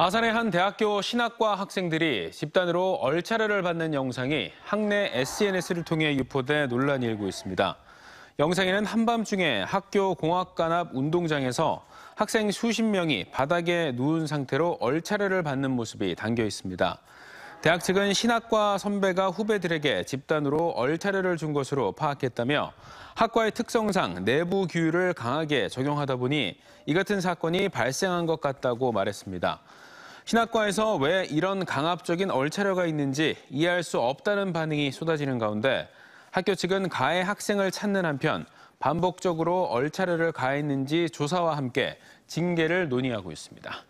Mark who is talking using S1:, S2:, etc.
S1: 아산의 한 대학교 신학과 학생들이 집단으로 얼차려를 받는 영상이 학내 SNS를 통해 유포돼 논란이 일고 있습니다. 영상에는 한밤중에 학교 공학관 앞 운동장에서 학생 수십 명이 바닥에 누운 상태로 얼차려를 받는 모습이 담겨 있습니다. 대학 측은 신학과 선배가 후배들에게 집단으로 얼차려를 준 것으로 파악했다며 학과의 특성상 내부 규율을 강하게 적용하다 보니 이 같은 사건이 발생한 것 같다고 말했습니다. 신학과에서 왜 이런 강압적인 얼차려가 있는지 이해할 수 없다는 반응이 쏟아지는 가운데 학교 측은 가해 학생을 찾는 한편 반복적으로 얼차려를 가했는지 조사와 함께 징계를 논의하고 있습니다.